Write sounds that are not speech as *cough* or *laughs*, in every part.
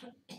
Thank you.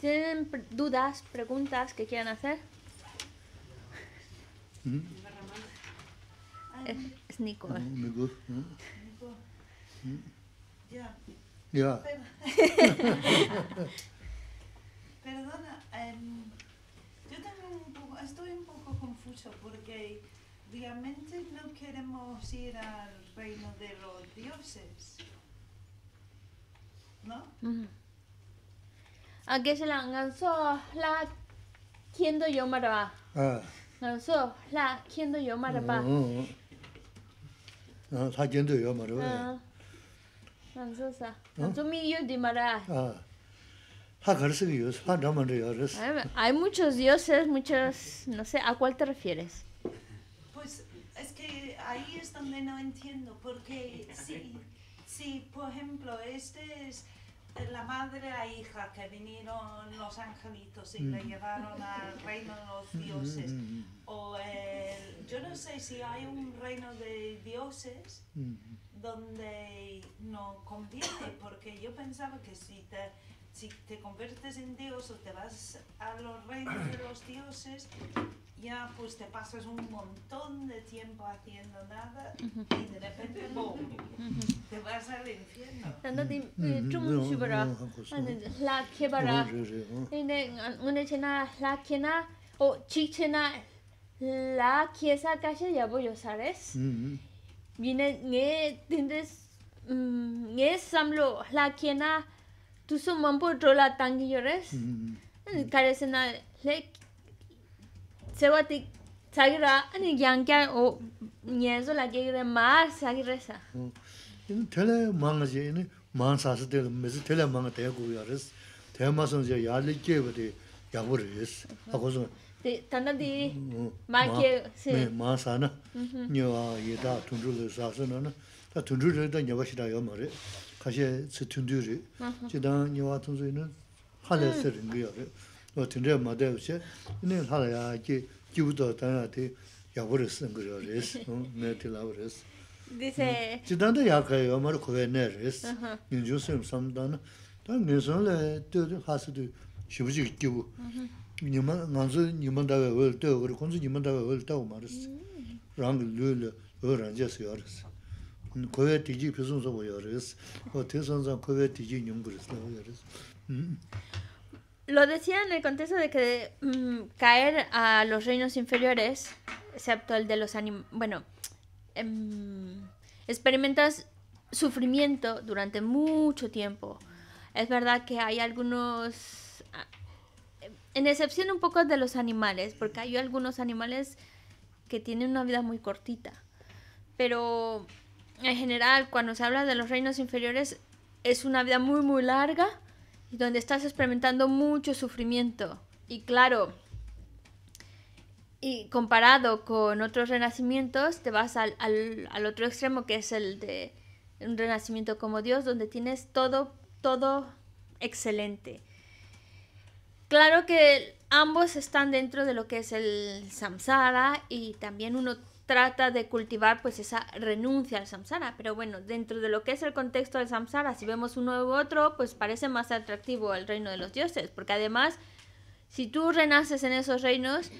¿Tienen dudas, preguntas que quieran hacer? ¿Mm? Eh, es, Nico. Ah, eh. ¿Mm? Ya. Ya. *laughs* Perdona, em, yo también un poco, estoy un poco confuso porque realmente no queremos ir al reino de los dioses, ¿no? aquella la ganso la kiendo yo Ah. ganso la kiendo yo maraba mm. ah sa kiendo yo Ah. ganso sa ah. ganso mi yo ah. de mara Ah. garse yo ha da man yo res hay muchos dioses muchos no sé a cuál te refieres pues es que ahí es donde no entiendo porque si por ejemplo este es la madre la hija que vinieron los angelitos y le mm. llevaron al reino de los mm, mm, dioses. O yo no sé si hay un reino de dioses donde no conviene, porque yo pensaba que si te, si te conviertes en dios o te vas a los reinos de los dioses, ya pues te pasas un montón de tiempo haciendo nada y de repente ¡boom! te vas al infierno. la o quiesa casi ya voy a es viene ne tindes mm, ne samlo la quena tu so mampo trola la yores carecen le chewati chagira ani gyan o nyezo lagye re ma chagira sa in tele mangje ni man sa se tele me tele mang ta go yares te ma so je yali ke bade ya res a go so di ma ke se me sa na nyo a ye da tun ju le sa se na na ta tun ju le da nyo ba yo ma re ka she se tun ju ri je da nyo a tun re Wa tindraya ma daya uche, hala yaa ki jibu do tanyaa ti yaabu rixin kriyo rixin, me tilaabu rixin. Jidanda yaa kaya yaa mara kuway naya rixin, nil juusim saamdanaa. Tanyaa nil sunla yaa tiyo tiyo khasi di shibuji ki jibu, nil nanzi niman daga yaa uil taya ugari, kunzi niman daga yaa tiji yaa zang tiji Lo decía en el contexto de que mm, caer a los reinos inferiores, excepto el de los animales, bueno, em, experimentas sufrimiento durante mucho tiempo. Es verdad que hay algunos, ah, en excepción un poco de los animales, porque hay algunos animales que tienen una vida muy cortita. Pero en general, cuando se habla de los reinos inferiores, es una vida muy, muy larga donde estás experimentando mucho sufrimiento. Y claro, y comparado con otros renacimientos, te vas al, al otro extremo que es el de un renacimiento como Dios, donde tienes todo, todo excelente. Claro que ambos están dentro de lo que es el samsara y también uno trata de cultivar pues esa renuncia al samsara, pero bueno, dentro de lo que es el contexto del samsara, si vemos uno u otro, pues parece más atractivo el reino de los dioses, porque además, si tú renaces en esos reinos,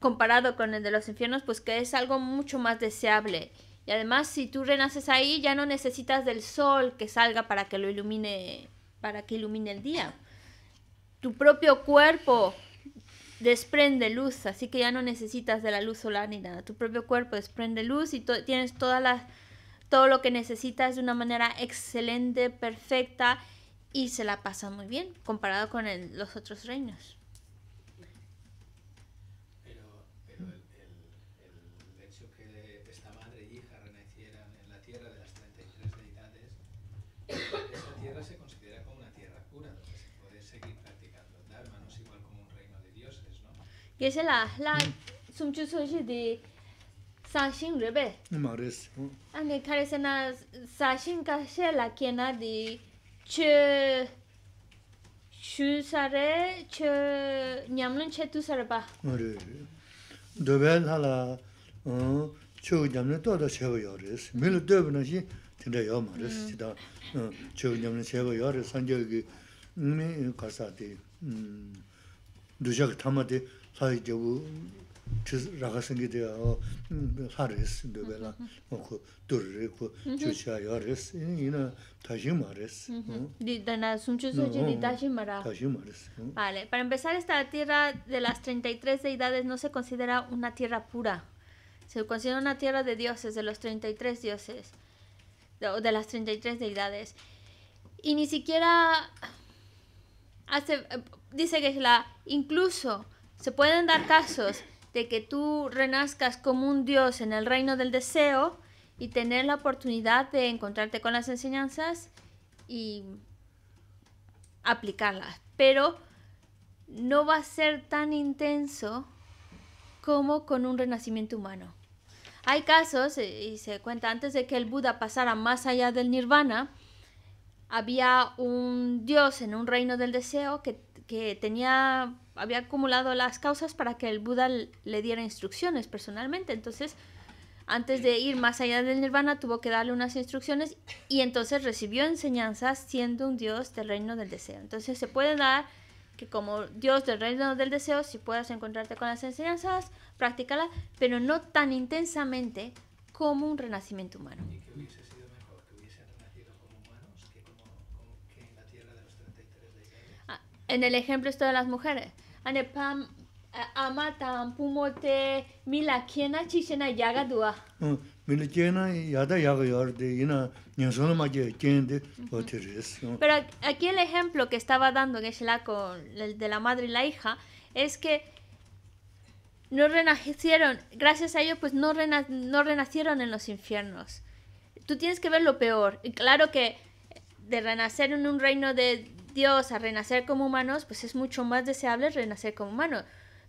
comparado con el de los infiernos, pues que es algo mucho más deseable. Y además, si tú renaces ahí, ya no necesitas del sol que salga para que lo ilumine, para que ilumine el día. Tu propio cuerpo desprende luz, así que ya no necesitas de la luz solar ni nada. Tu propio cuerpo desprende luz y tienes todas las, todo lo que necesitas de una manera excelente, perfecta y se la pasa muy bien comparado con los otros reinos. Geshela, la sumchu sochi di sashin rebe? Ma res. Ani karese na sashin la kena di che shu sare, che nyamlun tu sare pa? Ma re. Dobe la la che nyamlun to da chebo na shi tinda di mm, Vale, para empezar esta tierra de las 33 deidades no se considera una tierra pura. Se considera una tierra de dioses, de los 33 dioses. De, las 33 deidades. Y ni siquiera hace eh, dice que es la incluso se pueden dar casos de que tú renazcas como un dios en el reino del deseo y tener la oportunidad de encontrarte con las enseñanzas y aplicarlas. Pero no va a ser tan intenso como con un renacimiento humano. Hay casos, eh, y se cuenta antes de que el Buda pasara más allá del nirvana, había un dios en un reino del deseo que que tenía, había acumulado las causas para que el Buda le diera instrucciones personalmente. Entonces, antes de ir más allá del nirvana, tuvo que darle unas instrucciones y entonces recibió enseñanzas siendo un dios del reino del deseo. Entonces, se puede dar que como dios del reino del deseo, si puedes encontrarte con las enseñanzas, practícalas, pero no tan intensamente como un renacimiento humano. en el ejemplo esto de las mujeres. Pero aquí el ejemplo que estaba dando en ese lado de la madre y la hija es que no renacieron, gracias a ello pues no, no renacieron en los infiernos. Tú tienes que ver lo peor. Y claro que de renacer en un reino de Dios a renacer como humanos, pues es mucho más deseable renacer como humanos.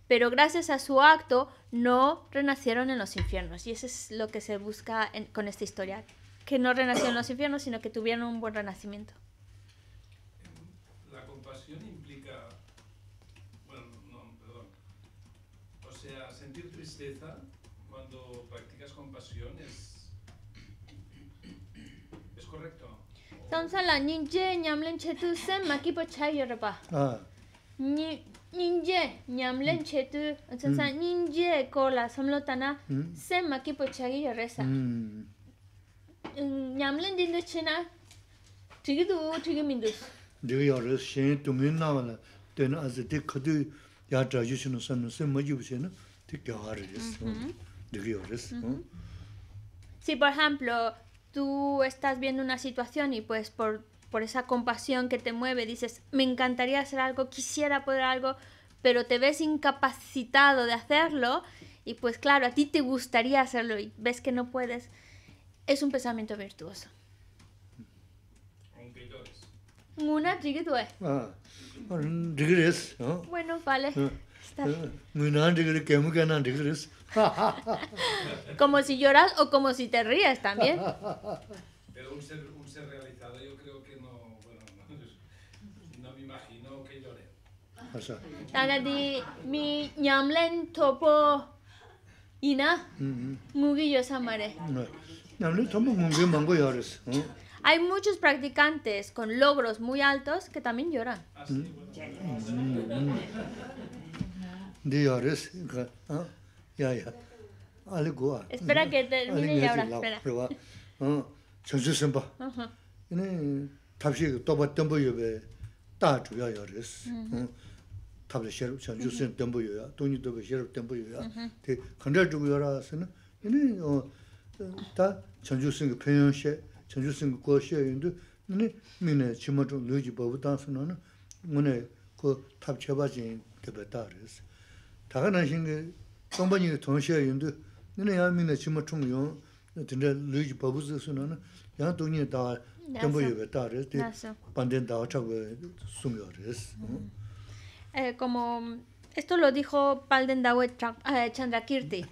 Pero gracias a su acto no renacieron en los infiernos. Y eso es lo que se busca con esta historia. Que no renacieron en los infiernos, sino que tuvieron un buen renacimiento. La compasión implica... Bueno, no, perdón. O sea, sentir tristeza Tamsala, ninje nyamlen chetu sen maki po chay yoroba. Ninje nyamlen chetu, tsansa hmm. ninje kola samlo tana hmm. tú estás viendo una situación y pues por, por esa compasión que te mueve dices, me encantaría hacer algo, quisiera poder algo, pero te ves incapacitado de hacerlo y pues claro, a ti te gustaría hacerlo y ves que no puedes, es un pensamiento virtuoso. Una, ah, Bueno, vale. Ah. *laughs* como si lloras o como si te ríes también. Pero un ser, un ser realizado yo creo que no, bueno, no, me imagino que llore. mi ina mm-hmm. samare. mugi Hay muchos practicantes con logros muy altos que también lloran. Ah, mm-hmm. de yores ga ya ya ale goa espera que termine ya ahora espera va ah chosu simba ah ini tabshi to ba tembo yo be ta chu ya yores um tabshi sher chosu sim tembo yo ya toni to be sher como esto lo dijo Palden Chandra Chandrakirti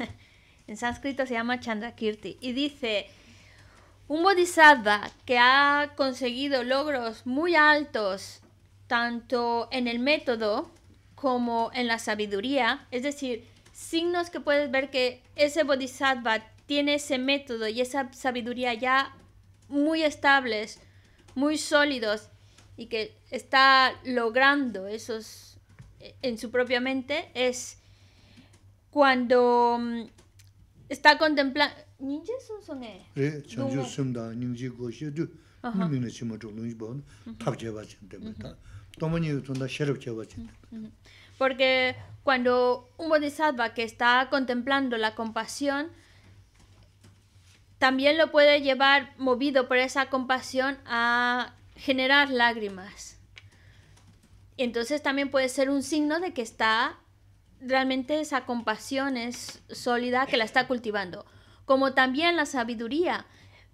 *laughs* en sánscrito se llama Chandrakirti y dice un bodhisattva que ha conseguido logros muy altos tanto en el método como en la sabiduría, es decir, signos que puedes ver que ese bodhisattva tiene ese método y esa sabiduría ya muy estables, muy sólidos y que está logrando esos eh, en su propia mente es cuando mm, está contemplando porque cuando un bodhisattva que está contemplando la compasión, también lo puede llevar movido por esa compasión a generar lágrimas. entonces también puede ser un signo de que está realmente esa compasión es sólida que la está cultivando. Como también la sabiduría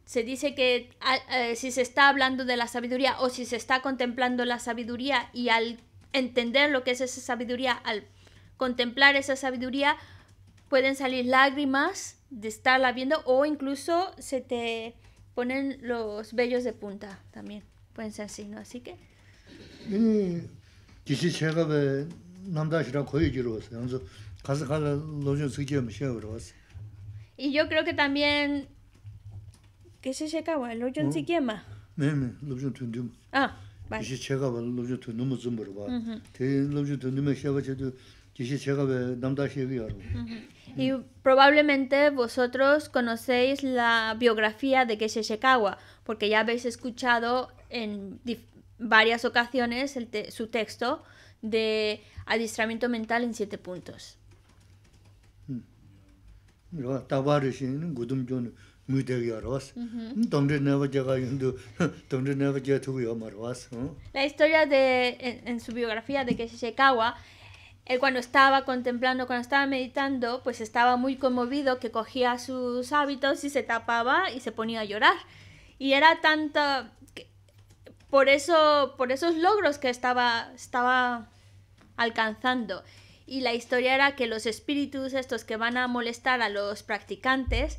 se dice que ah, eh, si se está hablando de la sabiduría o si se está contemplando la sabiduría y al entender lo que es esa sabiduría, al contemplar esa sabiduría, pueden salir lágrimas de estarla viendo o incluso se te ponen los vellos de punta también. Pueden ser así, Así que... Y yo creo que también Kishi shekawa lojun tsikema? Mm. Me, me, lojun tun dima. Ah, bari. Kishi shekawa lojun tun numa zumbarwa. Te lojun tun dima shewa chedu kishi shekawa namda shewi yaro. Y probablemente vosotros conocéis la biografía de Kishi Shekawa, porque ya habéis escuchado en varias ocasiones el te su texto de adiestramiento mental en siete puntos. Mm. Mm, *laughs* la historia de, en, su biografía de Keshishekawa, él cuando estaba contemplando, cuando estaba meditando, pues estaba muy conmovido que cogía sus hábitos y se tapaba y se ponía a llorar. Y era tanta... Por, eso, por esos logros que estaba, estaba alcanzando. Y la historia era que los espíritus, estos que van a molestar a los practicantes,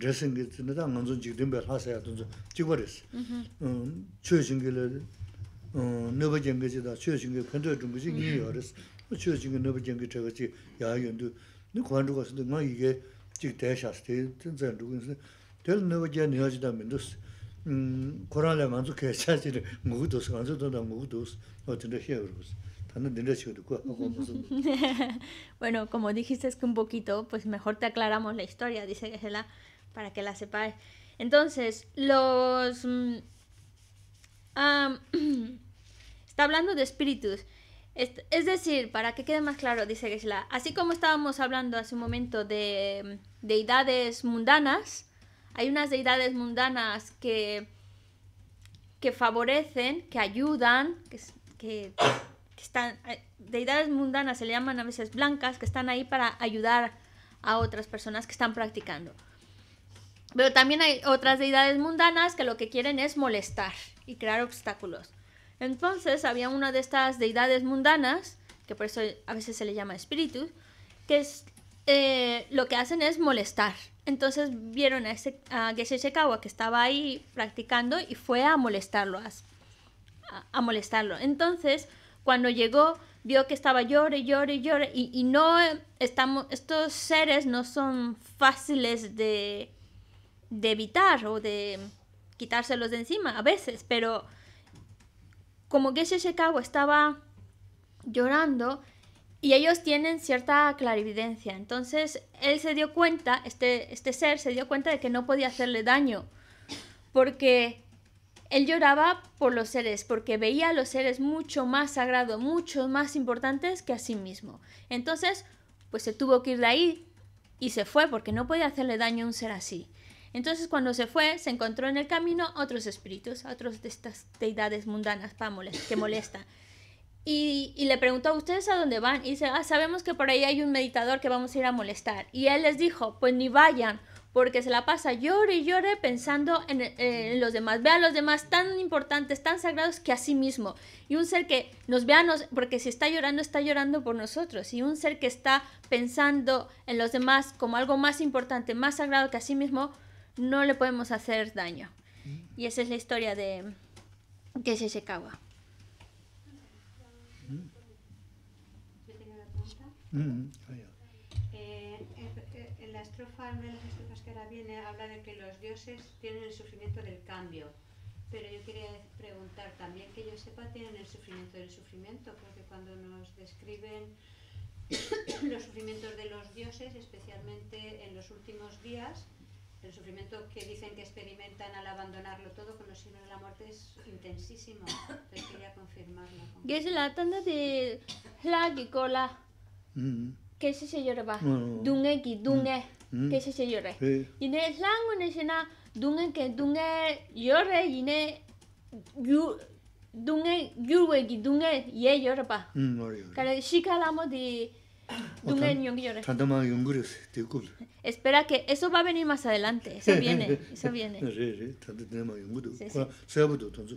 dresingi tsini taa nganzun jikdunbe lhasaya tunzu jikwa resi. Chio shingi le nirba jengi zi taa, chio shingi pendra dungu zi ngi yuwa resi. Chio shingi nirba jengi chaga zi yaa yundu. Ni kuwaan dhukwa sida nga ige jik daya shaas *laughs* bueno, como dijiste es que un poquito, pues mejor te aclaramos la historia, dice que para que la sepáis. Entonces, los mm, *clears throat* está hablando de espíritus. Es decir, para que quede más claro, dice Gisela, así como estábamos hablando hace un momento de mm, deidades mundanas, hay unas deidades mundanas que, que favorecen, que ayudan, que están, eh, deidades mundanas se le llaman a veces blancas, que están ahí para ayudar a otras personas que están practicando. Pero también hay otras deidades mundanas que lo que quieren es molestar y crear obstáculos. Entonces había una de estas deidades mundanas, que por eso a veces se le llama espíritu que es, eh, lo que hacen es molestar. Entonces vieron a, ese, a Geshe que estaba ahí practicando y fue a molestarlo, a molestarlo. Entonces cuando llegó, vio que estaba llorando, llore, llore. Y, y no eh, estamos, estos seres no son fáciles de, evitar o de quitárselos de encima a veces, pero como que ese Chicago estaba llorando y ellos tienen cierta clarividencia, entonces él se dio cuenta, este, este ser se dio cuenta de que no podía hacerle daño, porque él lloraba por los seres, porque veía a los seres mucho más sagrado, mucho más importantes que a sí mismo. Entonces, pues se tuvo que ir de ahí y se fue, porque no podía hacerle daño a un ser así. Entonces cuando se fue, se encontró en el camino otros espíritus, otros de estas deidades mundanas que molestan. Y, le preguntó a ustedes a dónde van. Y dice, ah, sabemos que por ahí hay un meditador que vamos a ir a molestar. Y él les dijo, pues ni vayan, porque se la pasa llore y llore pensando en, eh, los demás. Ve a los demás tan importantes, tan sagrados que a sí mismo. Y un ser que nos vea, nos, porque si está llorando, está llorando por nosotros. Y un ser que está pensando en los demás como algo más importante, más sagrado que a sí mismo, no le podemos hacer daño. Mm. Y esa es la historia de que se Mm. Oh, eh, la estrofa habla de que los dioses tienen el sufrimiento del cambio, pero yo quería preguntar también que yo sepa tienen el sufrimiento del sufrimiento, porque cuando nos describen *coughs* los sufrimientos de los dioses, especialmente en los últimos días, el sufrimiento que dicen que experimentan al abandonarlo todo con los signos de la muerte es intensísimo. Entonces quería confirmarlo. ¿Qué es la tanda de la que cola? Mm. ¿Qué es ese yorba? Dunge, dunge que se se yore. Y la lengua ne sena dunge que dunge yore y ne yu dunge yurwe y dunge ye yore pa. Mm, claro, 어려. Kare shika lamo di oh, dunge nyong yore. Tantama yongures te kul. Espera que eso va a venir más adelante, eso *laughs* viene, eso viene. Sí, sí, tanto tenemos yongudo. Sabudo tanto.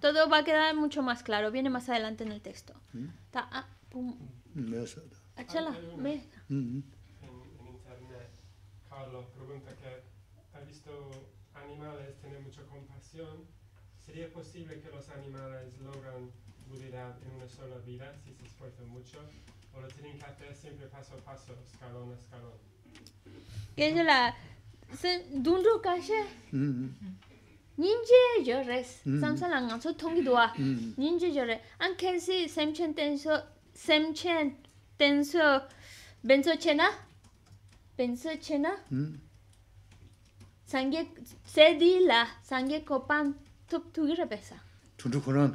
Todo va a quedar mucho más claro, viene más adelante en el texto. Mm. Ta ah, pum. Mesa. Achala, mesa a la pregunta que ha visto animales tener mucha compasión, ¿sería posible que los animales logran vida en una sola vida si se esfuerzan mucho? ¿O lo tienen que hacer siempre paso a paso, escalón a escalón? ¿Qué es la... dundu kashi? Mm-hmm. Ninje yo res, samsa la tongi dua. Mm-hmm. Ninje yo res. si semchen tenso, semchen tenso, benso chena? pensé chena mm. sangue se di la sangue copan tup tu gira pesa tu tu conan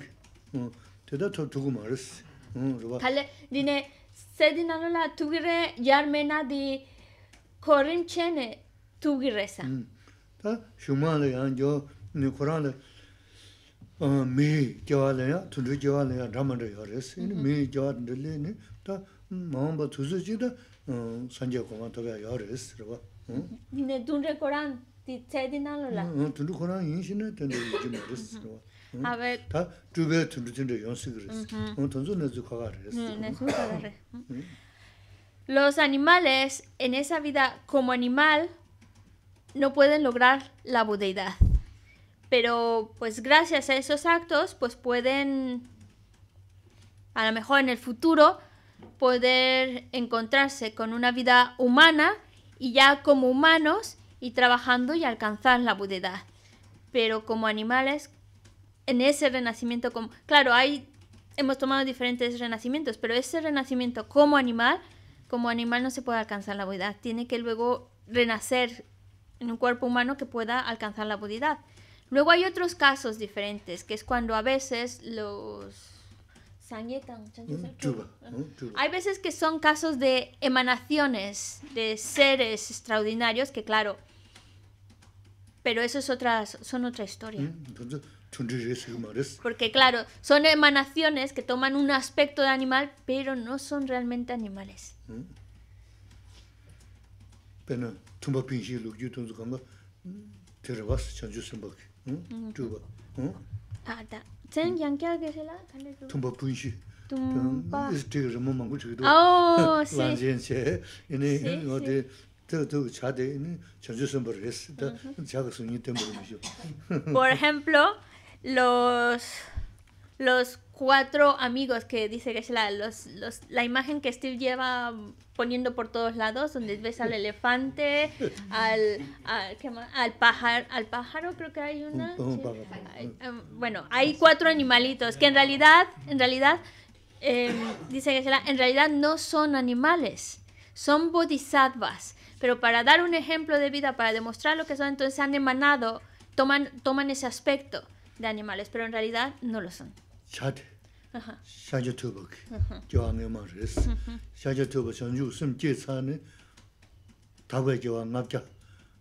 mm. te da tu tu maris mm, kale dine se di na la tu gira di korin chene tu sa ta shuma la ya jo ni coran la me ke wale ya tu ju wale ya drama de yo res ni mm-hmm. le ta 뭐 tuzu chida sanje kongwa toga yaa res, rwa. Dine dungre koran di tsaidi nalo la? Tundu koran yinshi na tundu yijima res, rwa. Awe... Ta dhubaya tundu tundu yonsik res. Tunzu nazu kaga res. Nazu kaga res. Los animales en esa vida como animal no pueden lograr la budeidad. Pero pues gracias a esos actos pues pueden a lo mejor en el futuro poder encontrarse con una vida humana y ya como humanos y trabajando y alcanzar la budedad. Pero como animales, en ese renacimiento, como, claro, hay, hemos tomado diferentes renacimientos, pero ese renacimiento como animal, como animal no se puede alcanzar la budedad. Tiene que luego renacer en un cuerpo humano que pueda alcanzar la budedad. Luego hay otros casos diferentes, que es cuando a veces los hay veces que son casos de emanaciones de seres extraordinarios que claro, pero eso es otra, son otra historia. Mm, Porque claro, son emanaciones que toman un aspecto de animal, pero no son realmente animales. Mm, mm. Ah, Tseng kyang kya kya shela? Tumba pui shi. Tumba. Tiga rima mangu chigido. Aho, si. Lan jen che. Ini, o de, to, to, cha los... los cuatro amigos que dice que la, los, los, la imagen que Steve lleva poniendo por todos lados, donde ves al elefante, al, al, al pájaro, al pájaro creo que hay una. Em, bueno, hay cuatro animalitos que en realidad, en realidad, em, dice que en realidad no son animales, son bodhisattvas. Pero para dar un ejemplo de vida, para demostrar lo que son, entonces han emanado, toman, toman ese aspecto de animales, pero en realidad no lo son. 차디 샤저 투버 교환의 말레스 샤저 투버 전주 숨 제차는 답의 교환 납자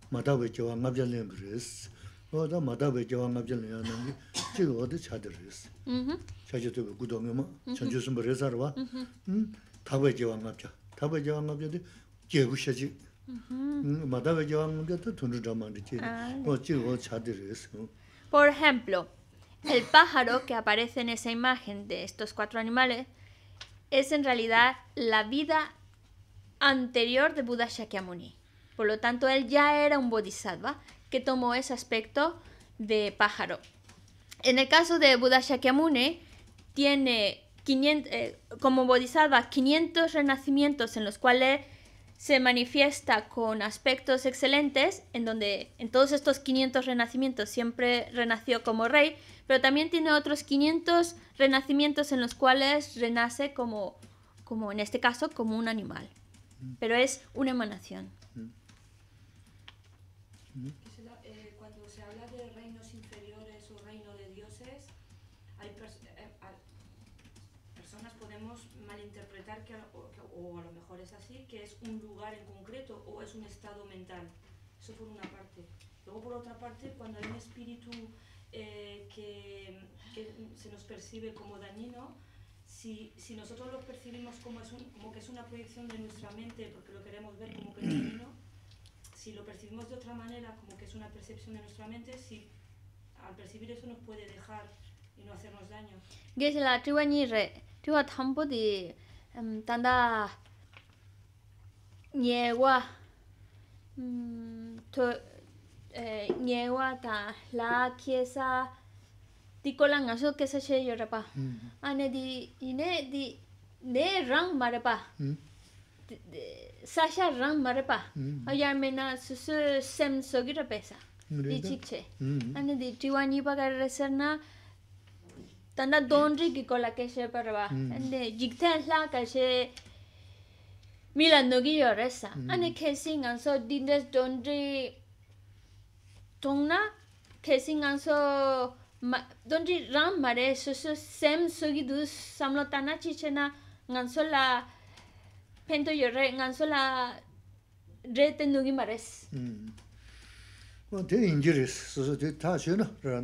마답의 교환 납자는 브레스 어다 마답의 교환 납자는 하는 게 지금 어디 차들레스 샤저 투버 구동의 뭐 전주 숨 브레사로 와 답의 교환 납자 답의 교환 납자도 제구셔지 마답의 교환 납자도 돈을 지금 어디 차들레스 For example, El pájaro que aparece en esa imagen de estos cuatro animales es en realidad la vida anterior de Buda Shakyamuni. Por lo tanto, él ya era un bodhisattva que tomó ese aspecto de pájaro. En el caso de Buda Shakyamuni, tiene eh, como bodhisattva 500 renacimientos en los cuales se manifiesta con aspectos excelentes, en donde en todos estos 500 renacimientos siempre renació como rey, pero también tiene otros 500 renacimientos en los cuales renace como, como en este caso, como un animal. Mm. Pero es una emanación. Mm. Mm. Eh, cuando se habla de reinos inferiores o reino de dioses, hay personas eh, eh, personas podemos malinterpretar que, o a lo mejor es así, que es un lugar en concreto o es un estado mental. Eso por una parte. Luego por otra parte, cuando hay un espíritu eh, que, se nos percibe como dañino, si, si nosotros lo percibimos como, es un, como que es una proyección de nuestra mente porque lo queremos ver como que es dañino, si lo percibimos de otra manera como que es una percepción de nuestra mente, si al percibir eso nos puede dejar y no hacernos daño. ¿Qué es la tanda ñewa ta la kiesa di aso que so che yo rapa ane di ine di ne rang marepa sa sha rang marepa aya mena su su sem so gi ra pesa di chik che ane di tiwa ni ba gar resna tanda don ri kola ke che par ba ane jik la ka che mila no gi yo resa ane kesi nga so din des tōngna thēsī ngā sō tōndi rāṅ mārē sō sō sēm sō gī dū sāmlō tānā chī chē na ngā sō la pēntō yō rē ngā sō la rē tē nū gī mārē sī wā tē yīn jī rē sō sō tē tā chē rā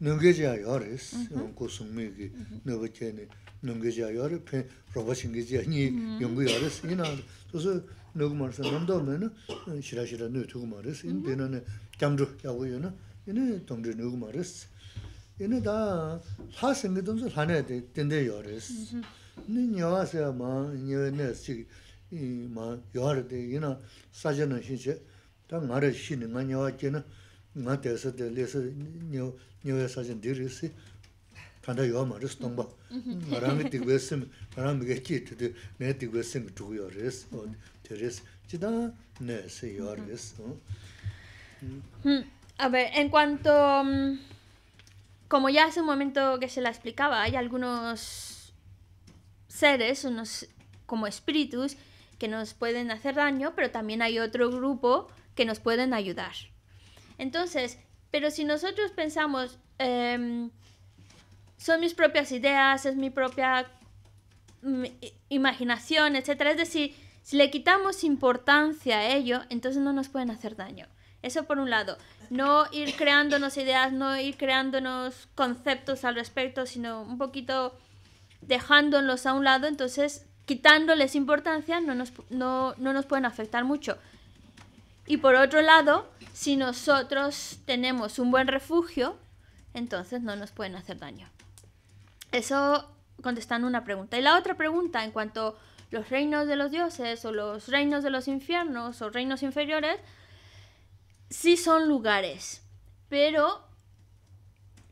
mē tā gī gē yō rē gī gē yō rē pē ngē yō rē sō nukumarisa namdo 시라시라 shira shira nu tukumaris, ina dina ne kiamdru yagu yuna, ina tongri nukumaris. Ina da ha singi tumsi lana ya dinde yuwaris. Ina nyawa se ya ma, nyawa ne sik ma yuwaris de, ina saja na shinshe, ta nga re 개치 nga nyawa kina, nga tesa de kanda tongba. Mm, a ver, en cuanto, mm, como ya hace un momento que se la explicaba, hay algunos seres, unos como espíritus, que nos pueden hacer daño, pero también hay otro grupo que nos pueden ayudar. Entonces, pero si nosotros pensamos, em, son mis propias ideas, es mi propia mm, imaginación, etcétera, es decir, si le quitamos importancia a ello, entonces no nos pueden hacer daño. Eso por un lado, no ir creándonos ideas, no ir creándonos conceptos al respecto, sino un poquito dejándolos a un lado, entonces quitándoles importancia no nos, no, nos pueden afectar mucho. Y por otro lado, si nosotros tenemos un buen refugio, entonces no nos pueden hacer daño. Eso contestando una pregunta. Y la otra pregunta en cuanto los reinos de los dioses o los reinos de los infiernos o reinos inferiores, sí son lugares, pero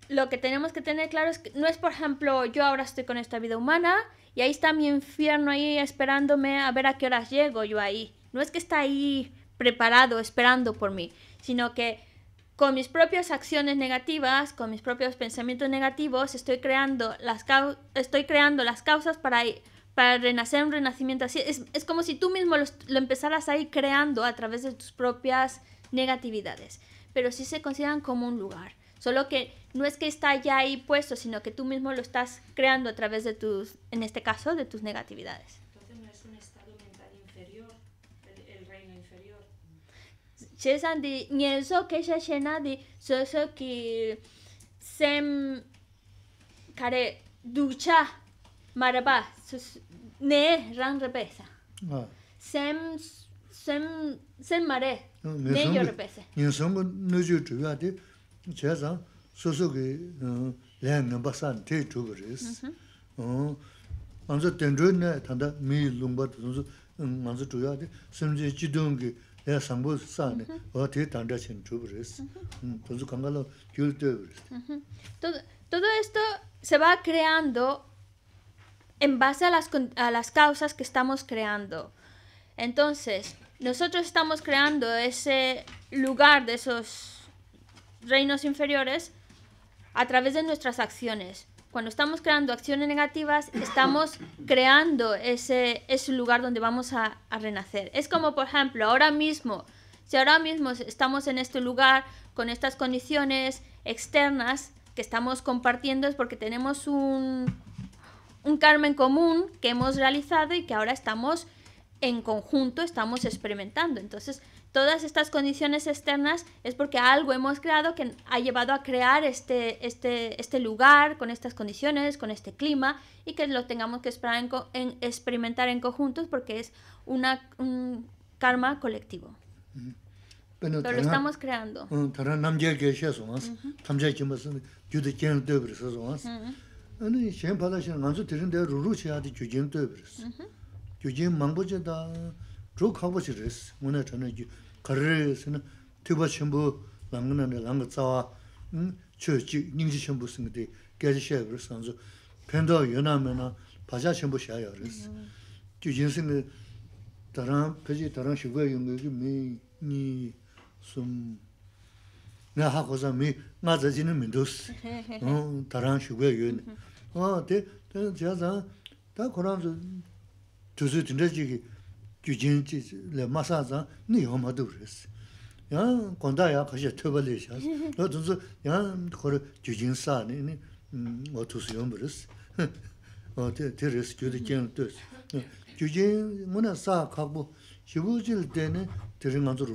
lo que tenemos que tener claro es que no es, por ejemplo, yo ahora estoy con esta vida humana y ahí está mi infierno ahí esperándome a ver a qué horas llego yo ahí. No es que está ahí preparado, esperando por mí, sino que con mis propias acciones negativas, con mis propios pensamientos negativos, estoy creando las, estoy creando las causas para, para renacer un renacimiento así. Es, como si tú mismo lo, empezaras ahí creando a través de tus propias negatividades. Pero sí se consideran como un lugar. Solo que no es que está ya ahí puesto, sino que tú mismo lo estás creando a través de tus, en este caso, de tus negatividades. Entonces no es un estado mental inferior, el, reino inferior. ni eso que ya llena de que care ducha maraba ne ran repesa. Ah. Sem sem sem mare. todo esto se va creando en base a las, las causas que estamos creando. Entonces, nosotros estamos creando ese lugar de esos reinos inferiores a través de nuestras acciones. Cuando estamos creando acciones negativas, *coughs* estamos creando ese, ese lugar donde vamos a, a renacer. Es como, por ejemplo, ahora mismo, si ahora mismo estamos en este lugar con estas condiciones externas que estamos compartiendo, es porque tenemos un, un karma en común que hemos realizado y que ahora estamos en conjunto, estamos experimentando. Entonces, todas estas condiciones externas es porque algo hemos creado que ha llevado a crear este, este, este lugar con estas condiciones, con este clima y que lo tengamos que esperar en, experimentar en conjuntos porque es una, un karma colectivo. Pero, lo estamos creando. 아니 shēn pātā shēn, ān su tērīndē rū rū shēyātī jū jēn tōi pērēs, jū jēn māngbō chēn tā rū khā bō chē rēs, mō nā tā nā jū kā rē sē nā tū bā chēn bō lāng nā nā ngā 내가 ALLADORO que se monastery lazaro si LAZ response quiling más a trip ben tintum en O En Y es aquí en su casa si te qua cichil tiene, conferencia ca con nosotros en este site. CLOSRIMOS.COM. vielleicht Emincio filing con mi. CLOSRIMOS.COM.usu.술 extern Digital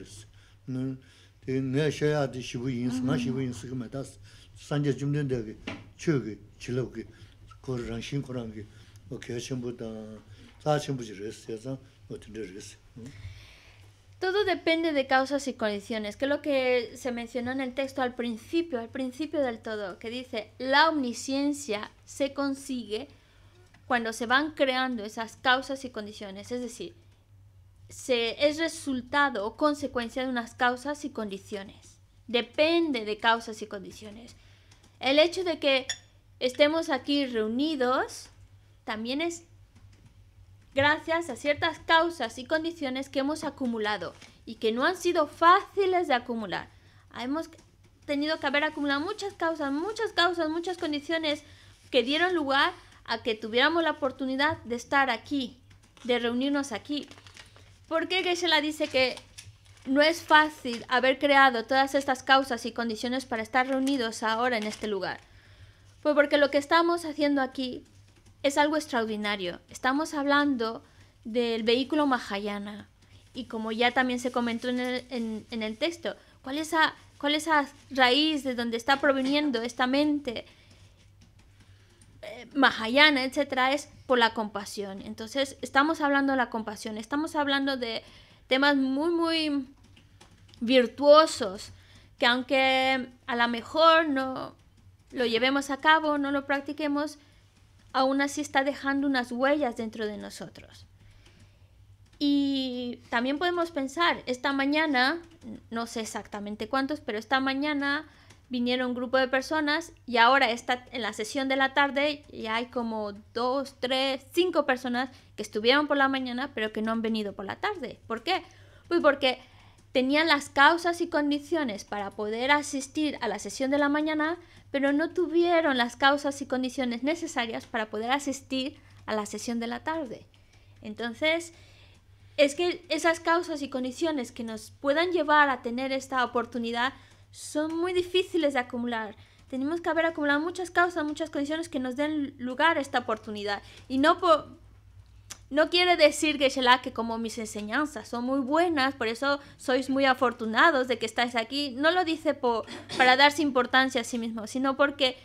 download Todo depende de causas y condiciones, que es lo que se mencionó en el texto al principio, al principio del todo, que dice, la omnisciencia se consigue cuando se van creando esas causas y condiciones, es decir, es resultado o consecuencia de unas causas y condiciones. Depende de causas y condiciones. El hecho de que estemos aquí reunidos también es gracias a ciertas causas y condiciones que hemos acumulado y que no han sido fáciles de acumular. Hemos tenido que haber acumulado muchas causas, muchas causas, muchas condiciones que dieron lugar a que tuviéramos la oportunidad de estar aquí, de reunirnos aquí, ¿Por qué Geshe-la dice que no es fácil haber creado todas estas causas y condiciones para estar reunidos ahora en este lugar? Pues porque lo que estamos haciendo aquí es algo extraordinario. Estamos hablando del vehículo Mahayana. Y como ya también se comentó en el, el texto, ¿cuál es, la raíz de donde está proviniendo esta mente? Eh, Mahayana, etcétera, es por la compasión. Entonces, estamos hablando de la compasión, estamos hablando de temas muy, muy virtuosos que aunque a lo mejor no lo llevemos a cabo, no lo practiquemos, aún así está dejando unas huellas dentro de nosotros. Y también podemos pensar, esta mañana, no sé exactamente cuántos, pero esta mañana vinieron un grupo de personas y ahora está en la sesión de la tarde y hay como dos, tres, cinco personas que estuvieron por la mañana pero que no han venido por la tarde. ¿Por qué? Pues porque tenían las causas y condiciones para poder asistir a la sesión de la mañana, pero no tuvieron las causas y condiciones necesarias para poder asistir a la sesión de la tarde. Entonces, es que esas causas y condiciones que nos puedan llevar a tener esta oportunidad son muy difíciles de acumular. Tenemos que haber acumulado muchas causas, muchas condiciones que nos den lugar a esta oportunidad. Y no no quiere decir, Geshe-la, que como mis enseñanzas son muy buenas, por eso sois muy afortunados de que estáis aquí. No lo dice por, para darse importancia a sí mismo, sino porque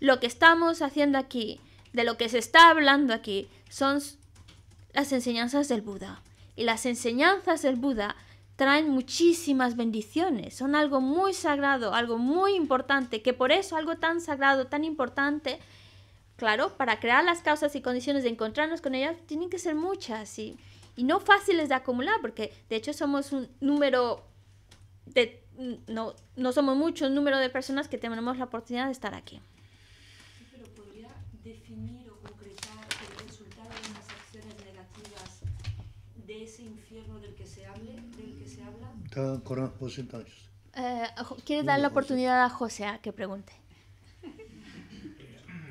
lo que estamos haciendo aquí, de lo que se está hablando aquí, son las enseñanzas del Buda. Y las enseñanzas del Buda traen muchísimas bendiciones, son algo muy sagrado, algo muy importante, que por eso algo tan sagrado, tan importante, claro, para crear las causas y condiciones de encontrarnos con ellas, tienen que ser muchas y, y no fáciles de acumular, porque de hecho somos un número de, no, no somos mucho número de personas que tenemos la oportunidad de estar aquí. pero podría definir Está eh, ¿Quiere dar la oportunidad a José a que pregunte? Eh,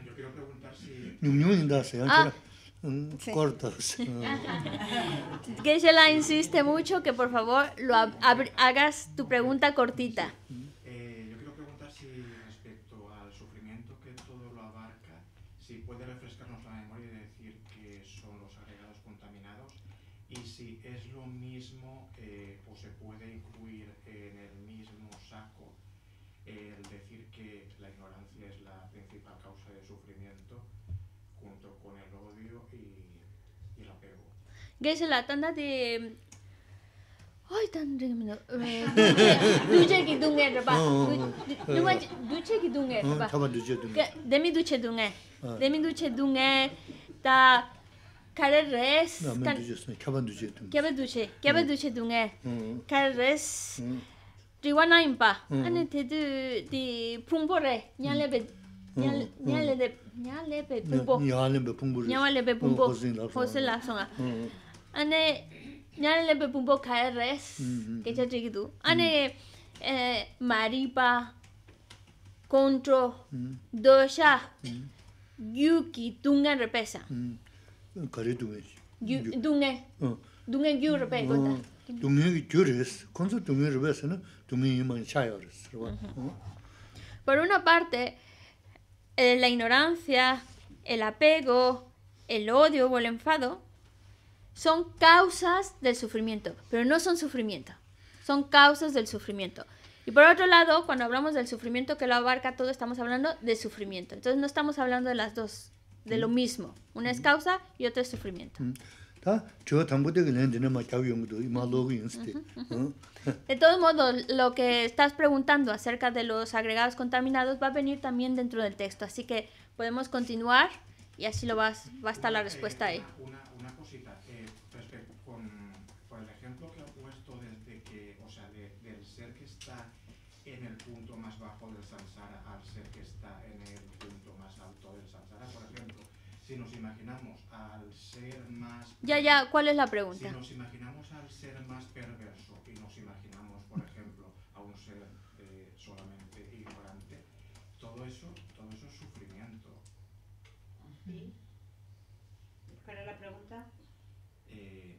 yo quiero preguntar si... ella ah. *laughs* insiste mucho que por favor lo hagas tu pregunta cortita. 게실라 딴다데 어이 딴데 뭐 두제기 둥에 봐 누가 두제기 둥에 봐 잡아 두제 둥에 데미 두제 둥에 데미 두제 둥에 다 카레레스 나면 두제스네 캬반 두제 둥 캬반 두제 캬반 두제 둥에 카레스 디와나 임파 아니 데드 디 풍보레 냐레베 냐레데 냐레베 풍보 냐레베 풍보 냐레베 풍보 포스 ane ñane le pumpo cae res que ya chiquito ane mm-hmm. eh, maripa contro mm-hmm. dosha mm-hmm. yuki tunga repesa kare duwe dunge dunge yu repe gota dunge yu oh. oh. res konso dunge no, na dunge yu man chayo res oh. por una parte eh, la ignorancia el apego el odio o el enfado son causas del sufrimiento, pero no son sufrimiento, son causas del sufrimiento. Y por otro lado, cuando hablamos del sufrimiento que lo abarca todo, estamos hablando de sufrimiento. Entonces no estamos hablando de las dos, de lo mm. mismo. Una es mm. causa y otra es sufrimiento. Mm. *laughs* De todos modos, lo que estás preguntando acerca de los agregados contaminados va a venir también dentro del texto, así que podemos continuar y así lo vas, va a estar la respuesta ahí. punto más bajo del samsara al ser que está en el punto más alto del samsara, por ejemplo. Si nos imaginamos al ser más... Ya, ya, ¿cuál es la pregunta? Si nos imaginamos al ser más perverso y nos imaginamos, por ejemplo, a un ser eh, solamente ignorante, todo eso, todo eso es sufrimiento. ¿Cuál era la pregunta? Eh,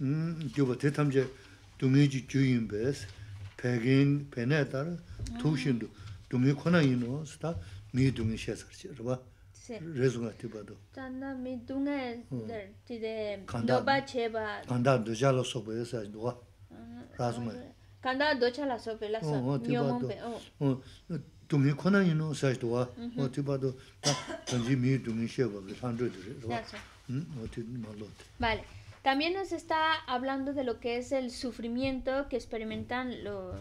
음 te tamche dungi ji gyu yinbes, pegin, pene tar, tukshindu, dungi kona yinu, sita mi dungi shesarchi, rwa, rezunga tibadu. Tanda mi dunga dhide noba cheba. Kanda dhujala sobo yasaj kanda docha la sope la so nyomo pe o to me kona ni no sa to wa o También nos está hablando de lo que es el sufrimiento que experimentan los...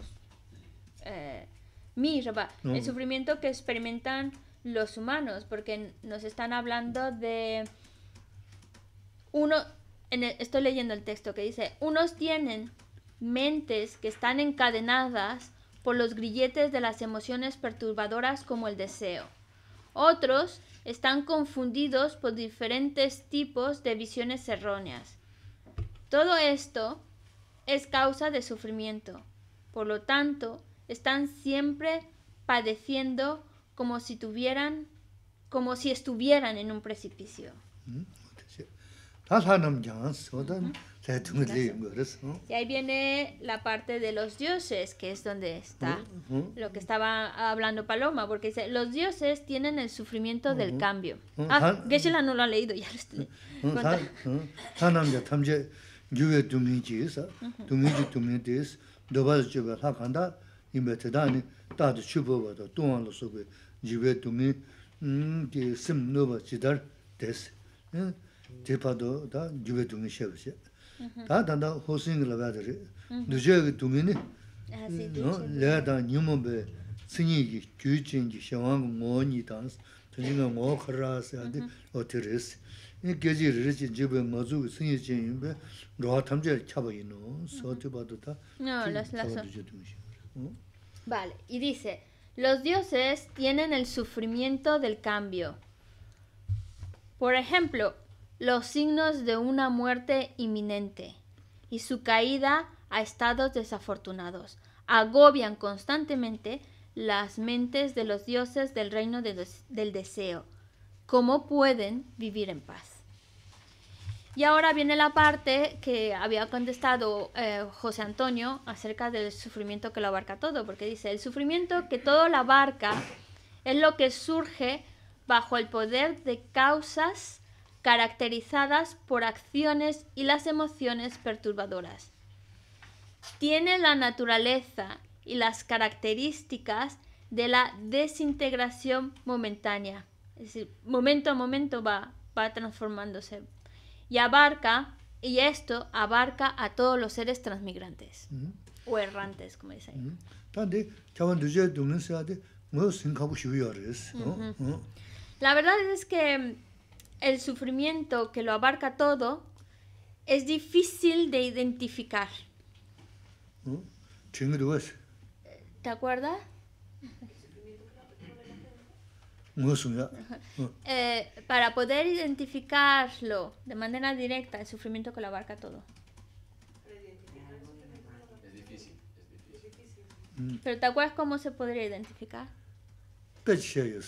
Eh, el mm. sufrimiento que experimentan los humanos, porque nos están hablando de... Uno, estoy leyendo el texto que dice, unos tienen mentes que están encadenadas por los grilletes de las emociones perturbadoras como el deseo. Otros están confundidos por diferentes tipos de visiones erróneas. Todo esto es causa de sufrimiento. Por lo tanto, están siempre padeciendo como si tuvieran, como si estuvieran en un precipicio. Mm, y ahí viene la parte de los dioses, que es donde está lo que estaba hablando Paloma, porque dice, los dioses tienen el sufrimiento del cambio. Ah, geshe no lo ha leído, ya juwe dungin chi isa, ah. dungin mm-hmm. chi dungin di isa, doba zi juwe lakanda inba tadaani tadi chubo wada duwa lo sugu juwe dungin di mm, sim nuwa jidar desi. Eh. Tepa do da juwe dungin shewa she. Mm-hmm. Da danda hosi ingi la wadari, duje dungin ni o Vale, y dice, los dioses tienen el sufrimiento del cambio. Por ejemplo, los signos de una muerte inminente y su caída a estados desafortunados agobian constantemente las mentes de los dioses del reino del deseo. ¿Cómo pueden vivir en paz? Y ahora viene la parte que había contestado eh, José Antonio acerca del sufrimiento que lo abarca todo, porque dice, el sufrimiento que todo lo abarca es lo que surge bajo el poder de causas caracterizadas por acciones y las emociones perturbadoras. Tiene la naturaleza y las características de la desintegración momentánea. Es decir, momento a momento va, va transformándose, y abarca, y esto abarca a todos los seres transmigrantes mm-hmm. o errantes, como dice ahí. Mm-hmm. Mm-hmm. La verdad es que el sufrimiento que lo abarca todo es difícil de identificar. ¿Te acuerdas? *laughs* Eh, para poder identificarlo de manera directa, el sufrimiento que lo abarca todo. Mm. Pero ¿te acuerdas cómo se podría identificar? Eh,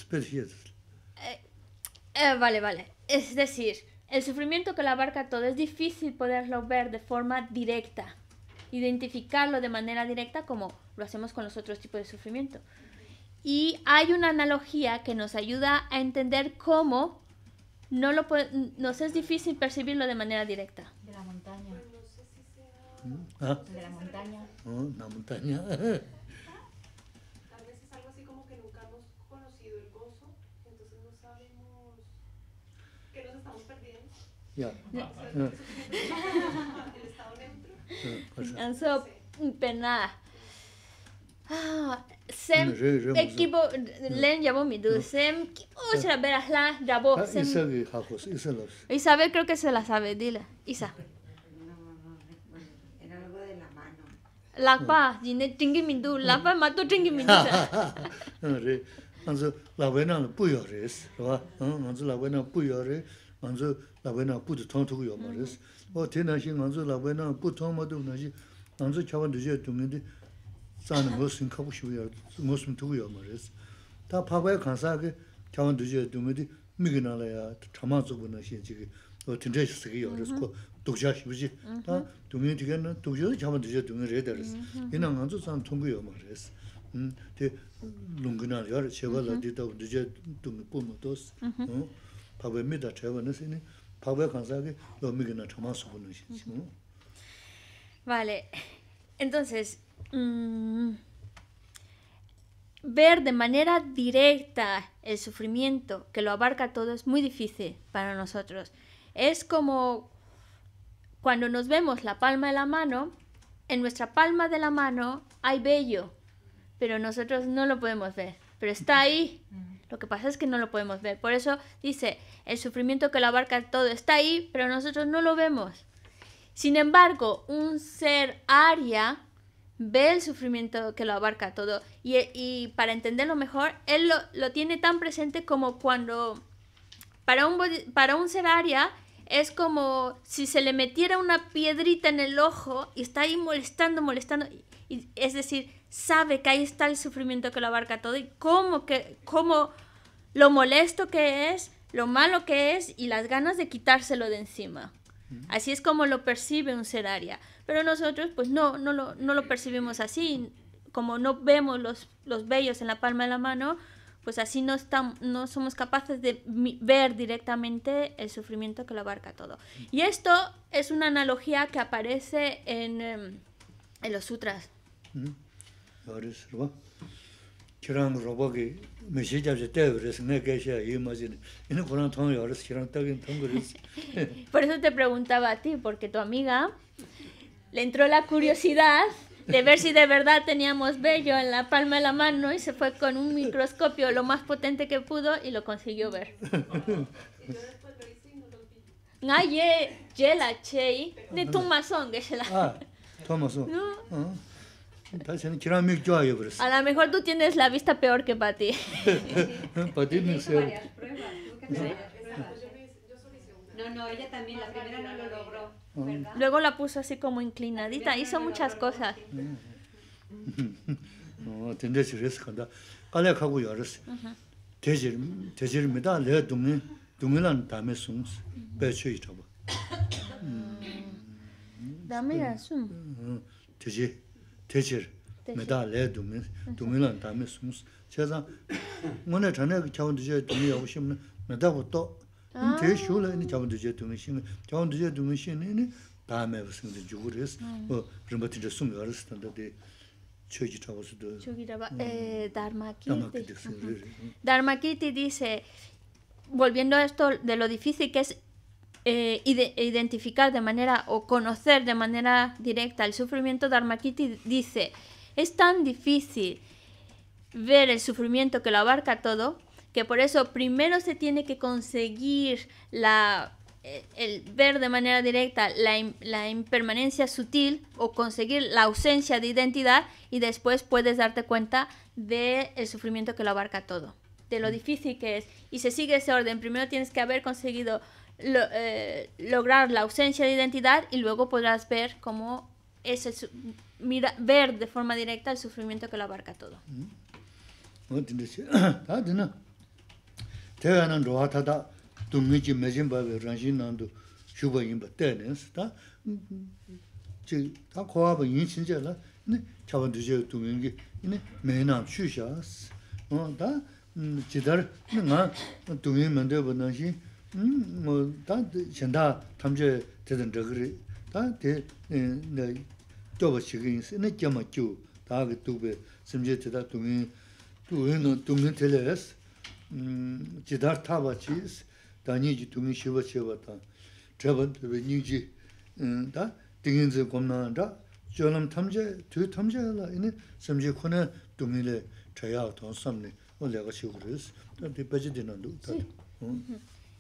eh, vale, vale. Es decir, el sufrimiento que lo abarca todo es difícil poderlo ver de forma directa, identificarlo de manera directa como lo hacemos con los otros tipos de sufrimiento. Y hay una analogía que nos ayuda a entender cómo no es difícil percibirlo de manera directa. De la montaña. Mm, ah. De la montaña. De oh, la montaña. Ah, *laughs* tal vez es algo así como que nunca hemos conocido el gozo, entonces no sabemos que nos estamos perdiendo. Ya, ya. Ah, *laughs* el estado dentro. un pues, sem equipo len llamó mi dos sem equipo se la veras la da vos sem Isa de Jacos Isa los Isa ve creo que se la sabe dile Isa era algo de la mano la pa dine tingi mi dos la pa mato tingi mi dos re anzo la buena pu yo res va anzo la buena pu yo re anzo la buena pu de tonto yo mares o tena shin anzo la buena pu tonto mo do de anzo chawa de je tu mi dos zan 무슨 kabu shivu yar, ngosim tugu yar ma res. Ta pabaya kansaa ki kiawan duje dumidi migi nala ya, chama zubu na xin chigi, o tinte xis sige yar res, ko dukja shivu ji. Ta dumi dike na dukja zi kiawan Vale. Entonces, mm, ver de manera directa el sufrimiento que lo abarca todo es muy difícil para nosotros. Es como cuando nos vemos la palma de la mano, en nuestra palma de la mano hay vello, pero nosotros no lo podemos ver, pero está ahí. Lo que pasa es que no lo podemos ver. Por eso dice, el sufrimiento que lo abarca todo está ahí, pero nosotros no lo vemos. Sin embargo, un ser aria ve el sufrimiento que lo abarca todo y, para entenderlo mejor, él lo, tiene tan presente como cuando para un, para un ser aria es como si se le metiera una piedrita en el ojo y está ahí molestando, molestando, es decir, sabe que ahí está el sufrimiento que lo abarca todo y cómo, que, cómo lo molesto que es, lo malo que es y las ganas de quitárselo de encima. Así es como lo percibe un ser aria. Pero nosotros pues no, no lo, percibimos así. Como no vemos los, los vellos en la palma de la mano, pues así no, no somos capaces de ver directamente el sufrimiento que lo abarca todo. Y esto es una analogía que aparece en, em, los sutras. *laughs* Por eso te preguntaba a ti, porque tu amiga le entró la curiosidad de ver si de verdad teníamos vello en la palma de la mano y se fue con un microscopio lo más potente que pudo y lo consiguió ver. *laughs* y y la chei, ne ah, tumasong, geshe la. Ah, tumasong. Ah. A lo mejor tú tienes la vista peor que para ti. *laughs* Pues no, no, ella también, la primera no lo logró. Ah. Luego la puso así como inclinadita, hizo muchas cosas. 대실 메다 레 두미 다음에 숨스 제가 뭐네 전에 그 차원 드셔 두미 하고 싶으면 메다 것도 대쇼를 이제 차원 드셔 두미 신 드셔 신은 다음에 무슨 이제 죽으리스 뭐 그런 것도 숨이 알았을 텐데 대 Chogi chabu dice, volviendo a esto de lo difícil que es Eh, identificar de manera o conocer de manera directa el sufrimiento, Dharmakiti dice, es tan difícil ver el sufrimiento que lo abarca todo, que por eso primero se tiene que conseguir la, eh, el ver de manera directa la, impermanencia sutil o conseguir la ausencia de identidad y después puedes darte cuenta del sufrimiento que lo abarca todo, de lo mm. difícil que es. Y se sigue ese orden, primero tienes que haber conseguido eh, lograr la ausencia de identidad y luego podrás ver cómo es ver de forma directa el sufrimiento que lo abarca todo. Mm. *coughs* 뭐 다들 전다 탐제 되던 저거리 다대 네. 저거 지금 있네 겸아큐 다그 두베 심제 되다 동이 두에노 동네 텔레스 음 지다르 타바치스 다니지 동이 쉬버쳐버다 저번 두베 니지 음다 딩인즈 겁나다 저놈 탐제 두 탐제라 이네 심제 코네 동이래 저야 돈 삼네 원래가 쉬고 그랬어 근데 빠지 되는도 음.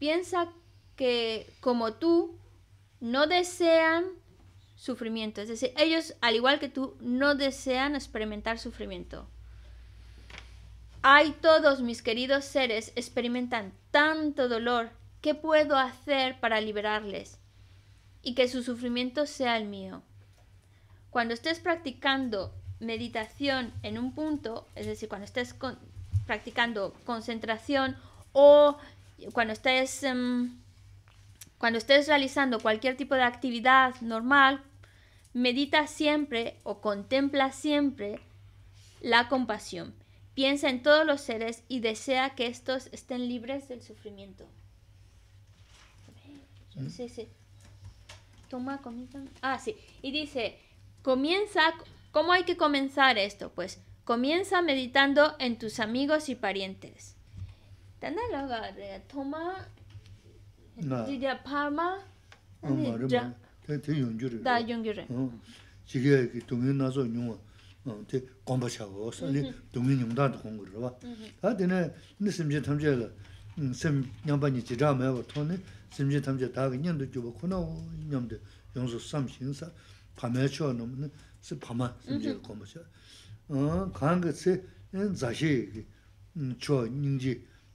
piensa que como tú no desean sufrimiento. Es decir, ellos, al igual que tú, no desean experimentar sufrimiento. Hay todos mis queridos seres experimentan tanto dolor. ¿Qué puedo hacer para liberarles? Y que su sufrimiento sea el mío. Cuando estés practicando meditación en un punto, es decir, cuando estés practicando concentración o cuando estés, em, cuando estés realizando cualquier tipo de actividad normal, medita siempre o contempla siempre la compasión. Piensa en todos los seres y desea que estos estén libres del sufrimiento. Ah, sí. Y dice, comienza, ¿cómo hay que comenzar esto? Pues comienza meditando en tus amigos y parientes. tanā avez ha a toh ma gi ár palma hi ra. timeti yuônhgyôrey. j 議 á yá ký duñi ná swáonyugwa daÁ k рынb Practice a gef n necessary dhám chẹ ya en tsáarr và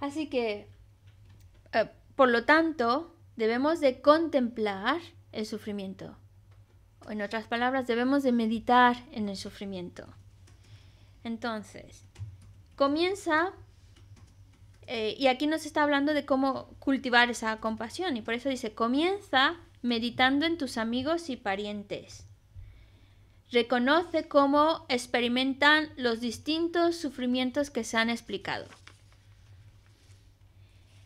Así que, eh, por lo tanto, debemos de contemplar el sufrimiento. O en otras palabras, debemos de meditar en el sufrimiento. Entonces, comienza, eh, y aquí nos está hablando de cómo cultivar esa compasión, y por eso dice, comienza meditando en tus amigos y parientes reconoce cómo experimentan los distintos sufrimientos que se han explicado.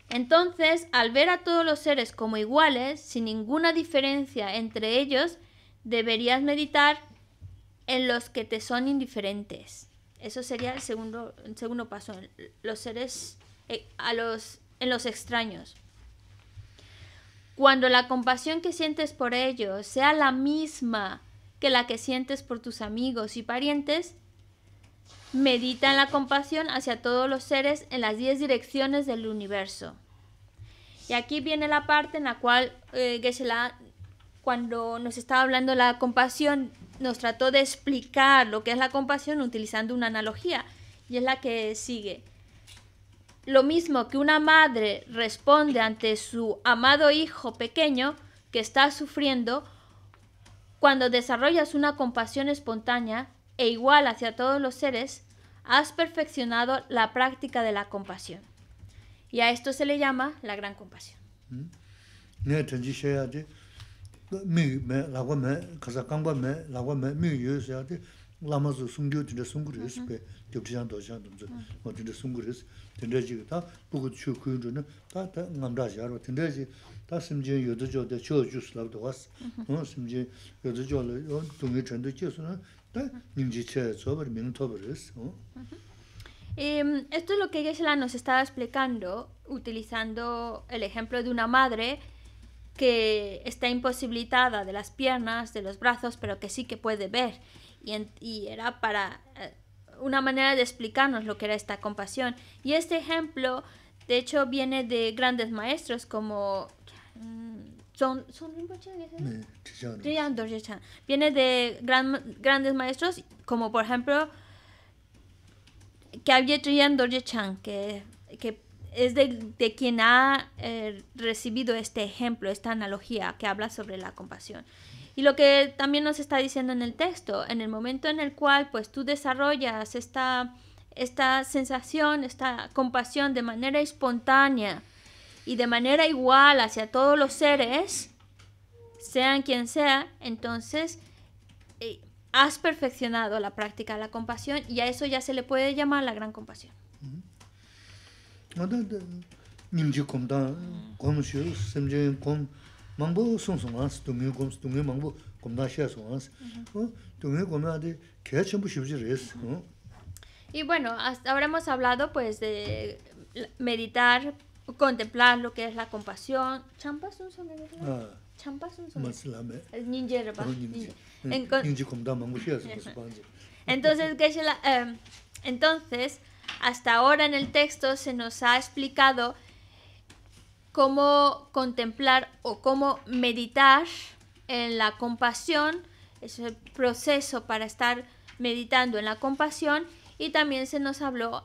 Entonces, al ver a todos los seres como iguales, sin ninguna diferencia entre ellos, deberías meditar en los que te son indiferentes. Eso sería el segundo, segundo paso, los seres eh, a en los extraños. Cuando la compasión que sientes por ellos sea la misma que la que sientes por tus amigos y parientes, medita en la compasión hacia todos los seres en las diez direcciones del universo. Y aquí viene la parte en la cual eh, la cuando nos estaba hablando de la compasión, nos trató de explicar lo que es la compasión utilizando una analogía, y es la que sigue. Lo mismo que una madre responde ante su amado hijo pequeño que está sufriendo, cuando desarrollas una compasión espontánea e igual hacia todos los seres, has perfeccionado la práctica de la compasión. Y a esto se le llama la gran compasión. ¿Mm? Em, esto es lo que Gesela nos estaba explicando utilizando el ejemplo de una madre que está imposibilitada de las piernas, de los brazos, pero que sí que puede ver. Y, era para eh, una manera de explicarnos lo que era esta compasión. Y este ejemplo, de hecho, viene de grandes maestros como Mm, son, son ¿eh? chan Viene de grandes maestros, como por ejemplo, que había chan que, es de, quien ha eh, recibido este ejemplo, esta analogía que habla sobre la compasión. Y lo que también nos está diciendo en el texto, en el momento en el cual pues tú desarrollas esta, esta sensación, esta compasión de manera espontánea, y de manera igual hacia todos los seres, sean quien sea, entonces eh, has perfeccionado la práctica de la compasión y a eso ya se le puede llamar la gran compasión. Y bueno, ahora hemos hablado pues de meditar contemplar lo que es la compasión. Champas son ah, eh, Entonces, em, entonces, hasta ahora en el texto se nos ha explicado cómo contemplar o cómo meditar en la compasión, es el proceso para estar meditando en la compasión, y también se nos habló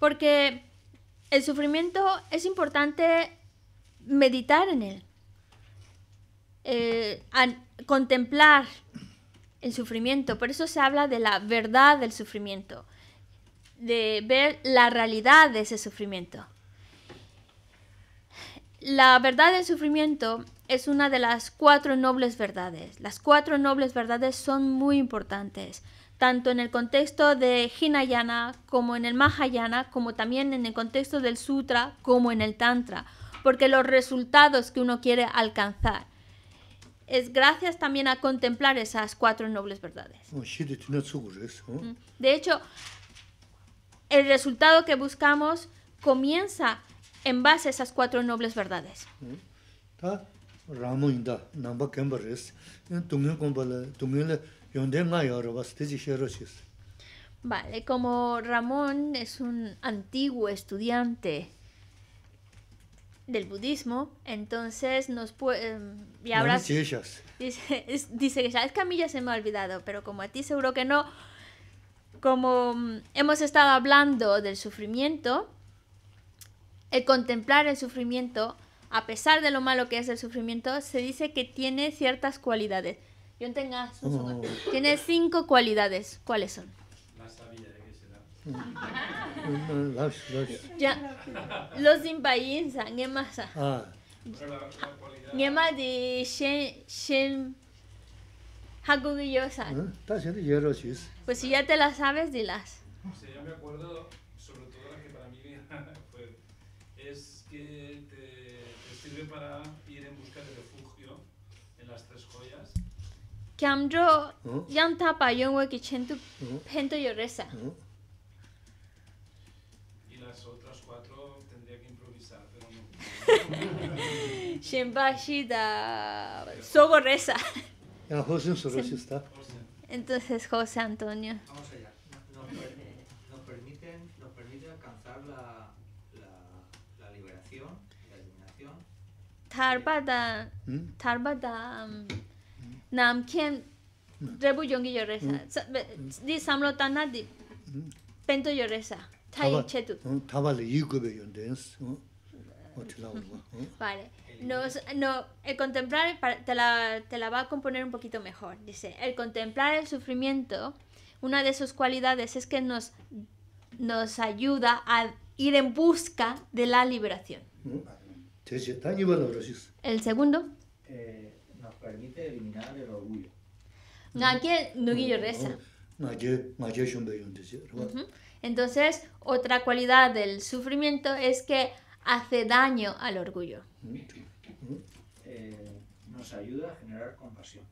Porque el sufrimiento es importante meditar en él, eh, contemplar el sufrimiento. Por eso se habla de la verdad del sufrimiento, de ver la realidad de ese sufrimiento. La verdad del sufrimiento es una de las cuatro nobles verdades. Las cuatro nobles verdades son muy importantes tanto en el contexto de Hinayana como en el Mahayana, como también en el contexto del Sutra, como en el Tantra, porque los resultados que uno quiere alcanzar es gracias también a contemplar esas cuatro nobles verdades. Pues, de hecho, el resultado que buscamos comienza en base a esas cuatro nobles verdades. Vale, como Ramón es un antiguo estudiante del budismo, entonces nos puede... Eh, ahora Dice, dice que sabes que a mí ya se me ha olvidado, pero como a ti seguro que no, como mm, hemos estado hablando del sufrimiento, el contemplar el sufrimiento, a pesar de lo malo que es el sufrimiento, se dice que tiene ciertas cualidades. Yontenga mm. tiene cinco cualidades. ¿Cuáles son? Mm. Ya, los Zimbayin Sangemasa. Ngema de Shen Shen Hakugiyosa. Ah, pues si ya te las sabes, dilas. Sí, yo me acuerdo, sobre todo la que para mí *laughs* fue, es que te, te sirve para ¿Mm? tapa ¿Mm? ¿Mm? Y las otras cuatro tendría que improvisar, pero no. Entonces José Antonio. Vamos allá. Nos, permite alcanzar la, liberación, la Tarba da, namkhen mm. rebu yo resa mm. di samlo tana di mm. pento resa tai chetu tabale yugube yondens *laughs* Vale. No, no, el contemplar te la, te la va a componer un poquito mejor. Dice, el contemplar el sufrimiento, una de sus cualidades es que nos, nos ayuda a ir en busca de la liberación. El segundo. Eh, permite eliminar el orgullo. Ngakye Nugillo reza. Oh, Entonces, otra cualidad del sufrimiento es que hace daño al orgullo. Eh, nos ayuda a generar compasión.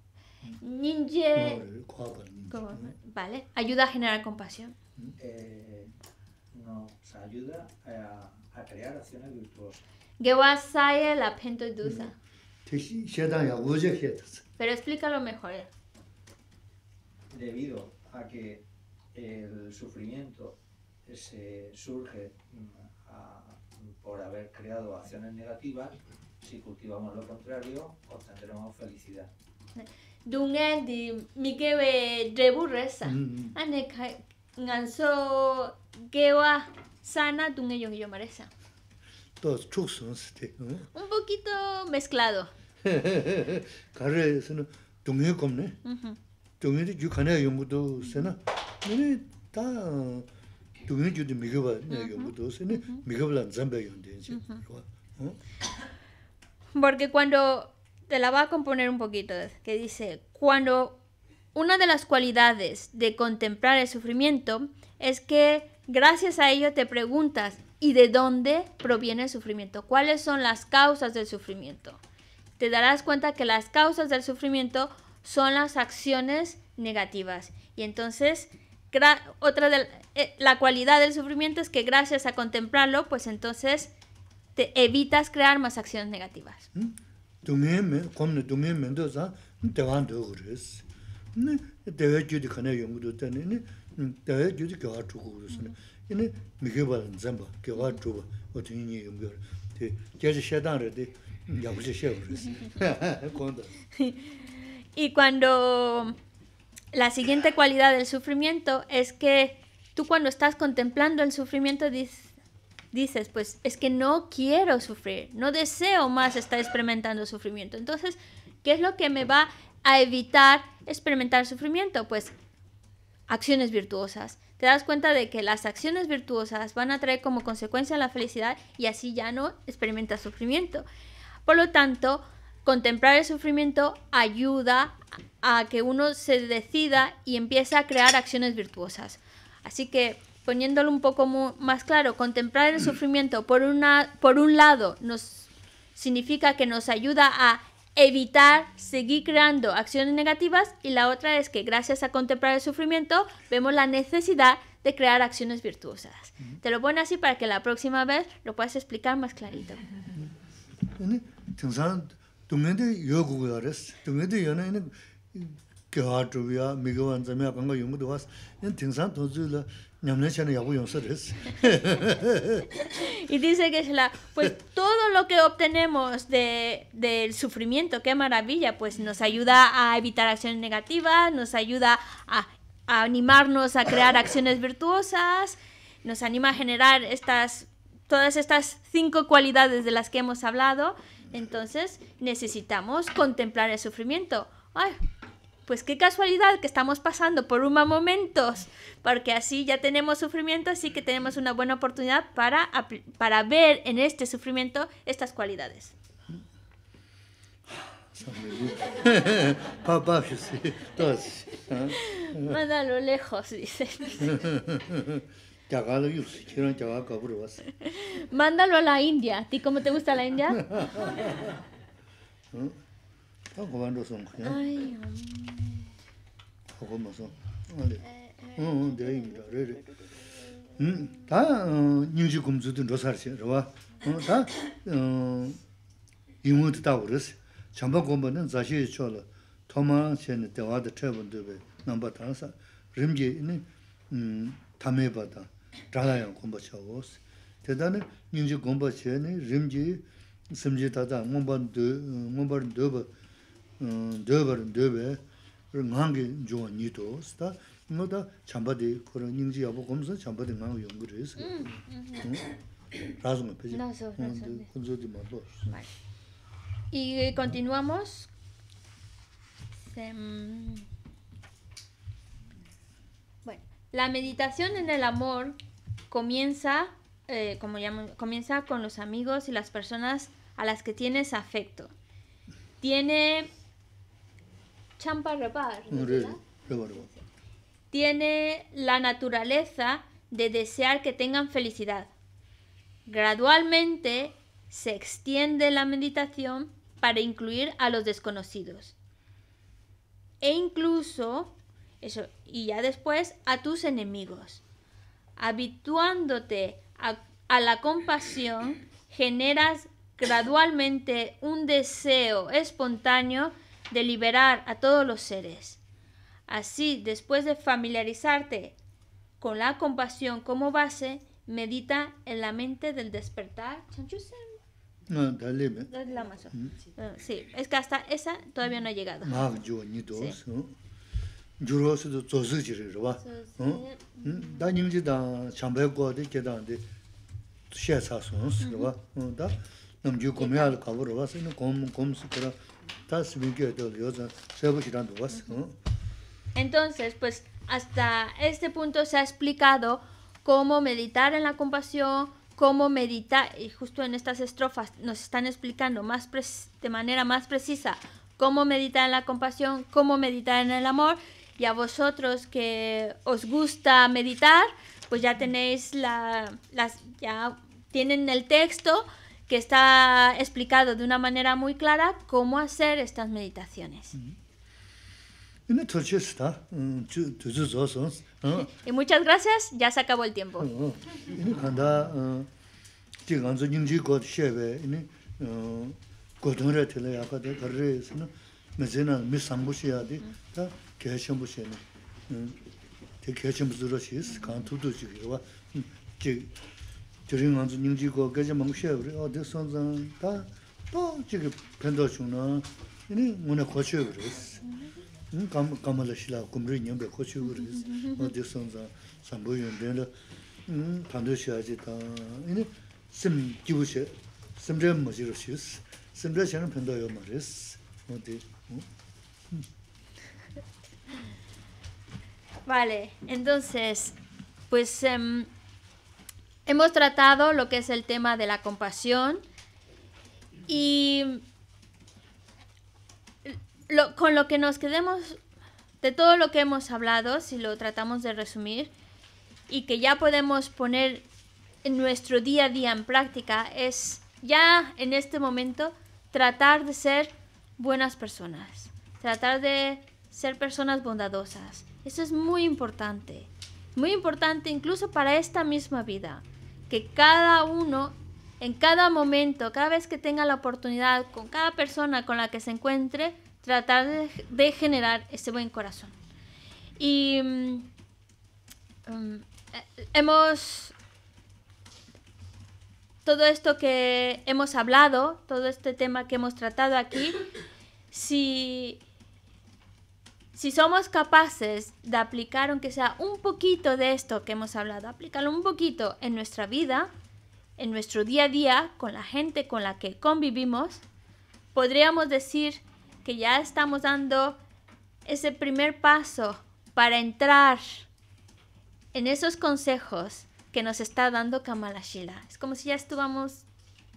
Ninje. Eh, vale, ayuda a generar compasión. Eh, nos ayuda a, crear acciones virtuosas. la pero explícalo mejor. Eh. Debido a que el sufrimiento se surge mm, por haber creado acciones negativas, si cultivamos lo contrario, obtendremos felicidad. Dungan di mikewe reburresa. Mm, mm. Ane nganso va sana dunge chusos. Un poquito mezclado. *laughs* Porque cuando te la va a componer un poquito, que dice, cuando una de las cualidades de contemplar el sufrimiento es que gracias a ello te preguntas, ¿y de dónde proviene el sufrimiento? ¿Cuáles son las causas del sufrimiento? te darás cuenta que las causas del sufrimiento son las acciones negativas. Y entonces, otra de la, eh, la cualidad del sufrimiento es que gracias a contemplarlo, pues entonces te evitas crear más acciones negativas. ¿Mm? *laughs* *laughs* y cuando la siguiente cualidad del sufrimiento es que tú cuando estás contemplando el sufrimiento dices, dices, pues es que no quiero sufrir, no deseo más estar experimentando sufrimiento. Entonces, ¿qué es lo que me va a evitar experimentar sufrimiento? Pues acciones virtuosas. Te das cuenta de que las acciones virtuosas van a traer como consecuencia la felicidad y así ya no experimentas sufrimiento. Por lo tanto, contemplar el sufrimiento ayuda a que uno se decida y empiece a crear acciones virtuosas. Así que, poniéndolo un poco más claro, contemplar el *clears throat* sufrimiento por, una, por un lado nos significa que nos ayuda a evitar seguir creando acciones negativas y la otra es que gracias a contemplar el sufrimiento vemos la necesidad de crear acciones virtuosas. Te lo pongo así para que la próxima vez lo puedas explicar más clarito. *laughs* y dice que la pues todo lo que obtenemos de del sufrimiento qué maravilla pues nos ayuda a evitar acciones negativas nos ayuda a, a animarnos a crear acciones virtuosas nos anima a generar estas todas estas cinco cualidades de las que hemos hablado entonces necesitamos contemplar el sufrimiento. Ay, pues qué casualidad que estamos pasando por unos momentos, porque así ya tenemos sufrimiento, así que tenemos una buena oportunidad para, para ver en este sufrimiento estas cualidades. *laughs* Manda lo lejos, dice. *laughs* Tagalo yus, chiran chava kabur vas. Mandalo a la India, ti como te gusta la India? Hm? Ta gobando son. Ay. Gobando son. Vale. Hm, de ahí mira, re re. Hm, ta eh, nyuji gumzu hmm, de rosar se, ro va. Hm, ta y continuamos la meditación en el amor comienza, eh, comienza con los amigos y las personas a las que tienes afecto. Tiene champa repar, Tiene la naturaleza de desear que tengan felicidad. Gradualmente se extiende la meditación para incluir a los desconocidos. E incluso, eso, y ya después, a tus enemigos habituándote a, la compasión, generas gradualmente un deseo espontáneo de liberar a todos los seres. Así, después de familiarizarte con la compasión como base, medita en la mente del despertar. No, dale, mm. ah, sí, es que hasta esa todavía no ha llegado. Ah, entonces, pues hasta este punto se ha explicado cómo meditar en la compasión, cómo meditar, y justo en estas estrofas nos están explicando más de manera más precisa cómo meditar en la compasión, cómo meditar en el amor y a vosotros que os gusta meditar, pues ya tenéis la, las, ya tienen el texto que está explicado de una manera muy clara cómo hacer estas meditaciones. Mm-hmm. Mm, *laughs* y muchas gracias, ya se acabó el tiempo. Oh, oh. 개심부 음. 그 개심부 들으시스 간투도 지와 지 저런 안주 님지고 개제 먹셔 우리 어디 선선 지금 이니 문에 거쳐 그랬어. 음 감감을시라 꿈리 님베 거쳐 그랬어. 어디 된다. 음 반드시 이니 심 기부셔. 심제 뭐지로 시스. 변도요 말했어. 어디 Vale, entonces, pues em, hemos tratado lo que es el tema de la compasión y con lo que nos quedemos de todo lo que hemos hablado, si lo tratamos de resumir y que ya podemos poner en nuestro día a día en práctica, es ya en este momento tratar de ser buenas personas, tratar de ser personas bondadosas, eso es muy importante. Muy importante incluso para esta misma vida. Que cada uno, en cada momento, cada vez que tenga la oportunidad, con cada persona con la que se encuentre, tratar de, generar ese buen corazón. Y mm, mm, eh, hemos... Todo esto que hemos hablado, todo este tema que hemos tratado aquí, si si somos capaces de aplicar, aunque sea un poquito de esto que hemos hablado, aplicarlo un poquito en nuestra vida, en nuestro día a día, con la gente con la que convivimos, podríamos decir que ya estamos dando ese primer paso para entrar en esos consejos que nos está dando Kamala Es como si ya estuviéramos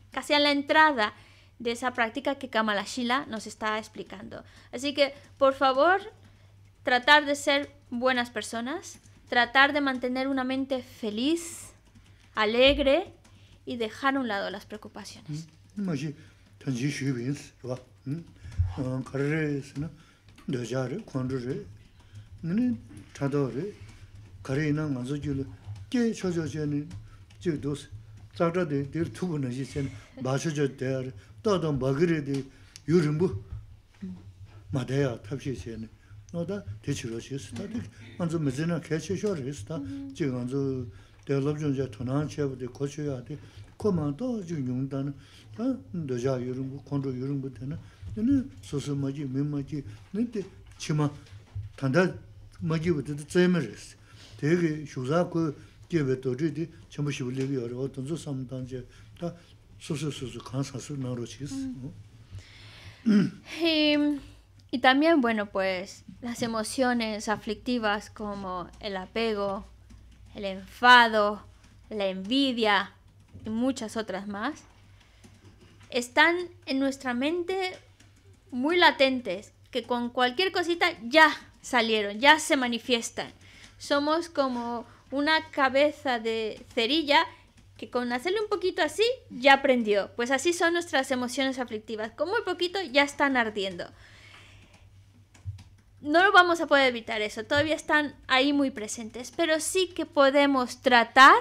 casi a la entrada de esa práctica que Kamala nos está explicando. Así que, por favor, tratar de ser buenas personas, tratar de mantener una mente feliz, alegre y dejar a un lado las preocupaciones. 노다 대치로시스 다 먼저 메제나 개체쇼리스 다 지금 먼저 대럽존자 토난 체부디 고쳐야 돼 코만도 중용단 다 너자 요런 거 콘도 요런 얘는 되나 너는 소소마지 메마지 너한테 치마 단다 마지부터 쩨메르스 되게 휴자 그 개베도지디 전부 시불리기 여러 어떤 저 삼단제 다 소소소소 간사스 나로치스 헤임 Y también, bueno, pues las emociones aflictivas como el apego, el enfado, la envidia y muchas otras más, están en nuestra mente muy latentes, que con cualquier cosita ya salieron, ya se manifiestan. Somos como una cabeza de cerilla que con hacerle un poquito así ya prendió. Pues así son nuestras emociones aflictivas, con muy poquito ya están ardiendo no lo vamos a poder evitar eso, todavía están ahí muy presentes, pero sí que podemos tratar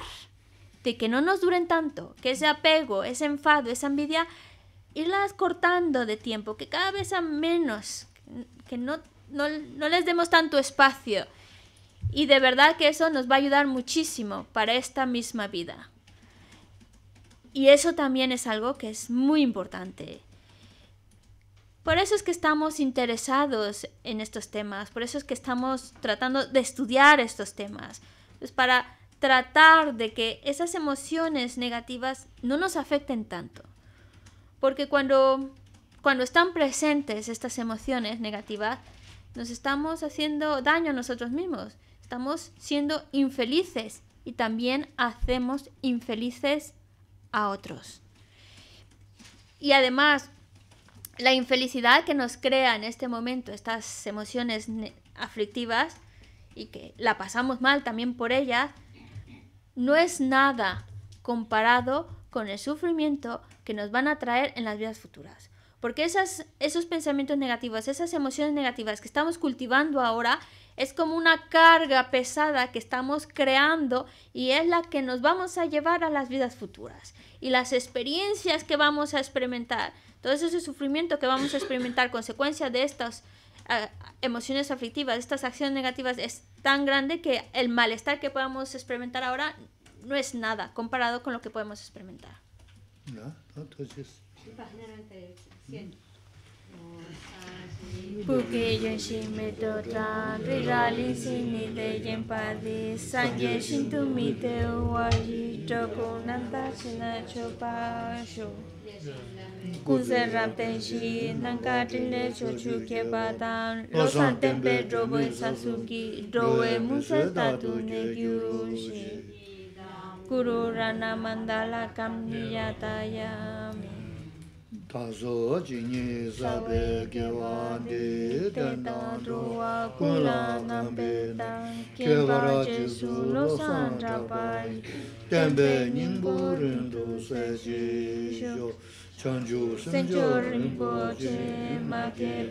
de que no nos duren tanto, que ese apego, ese enfado, esa envidia, irlas cortando de tiempo, que cada vez a menos, que no, no les demos tanto espacio. Y de verdad que eso nos va a ayudar muchísimo para esta misma vida. Y eso también es algo que es muy importante. Por eso es que estamos interesados en estos temas, por eso es que estamos tratando de estudiar estos temas, pues para tratar de que esas emociones negativas no nos afecten tanto. Porque cuando, cuando están presentes estas emociones negativas, nos estamos haciendo daño a nosotros mismos, estamos siendo infelices y también hacemos infelices a otros. Y además, la infelicidad que nos crea en este momento estas emociones aflictivas y que la pasamos mal también por ellas, no es nada comparado con el sufrimiento que nos van a traer en las vidas futuras. Porque esas, esos pensamientos negativos, esas emociones negativas que estamos cultivando ahora, es como una carga pesada que estamos creando y es la que nos vamos a llevar a las vidas futuras. Y las experiencias que vamos a experimentar entonces ese sufrimiento que vamos a experimentar, *laughs* consecuencia de estas ah, emociones aflictivas, de estas acciones negativas, es tan grande que el malestar que podamos experimentar ahora no es nada comparado con lo que podemos experimentar. No, entonces... ပုကေယရှိမေတောတာရိရာလိစီနိတေယံပါတိစံယေရှင်တုမိတေဝါယိတောကုဏန္တရှင်နာချောပါရှုကုဇရံတေရှိနံကာတိနေချောချုကေပါတံလောဆန်တေပေဒိုဝေဆသုကိဒိုဝေမုသတတုနေကျူရှိကုရောရဏမန္တလကမ္နိယတယံ tazo 지니 zabe gewa di tenda druwa kula nambe dang kevara jesu lo san trapayi tenbe nyingbo rindu se ji yo chanju senjo rinpo je ma ke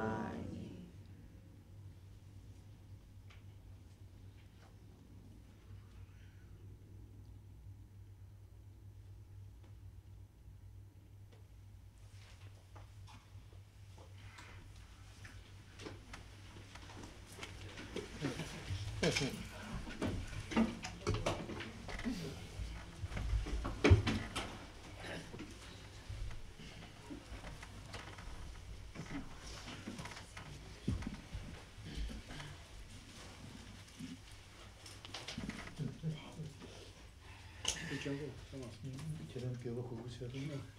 Good to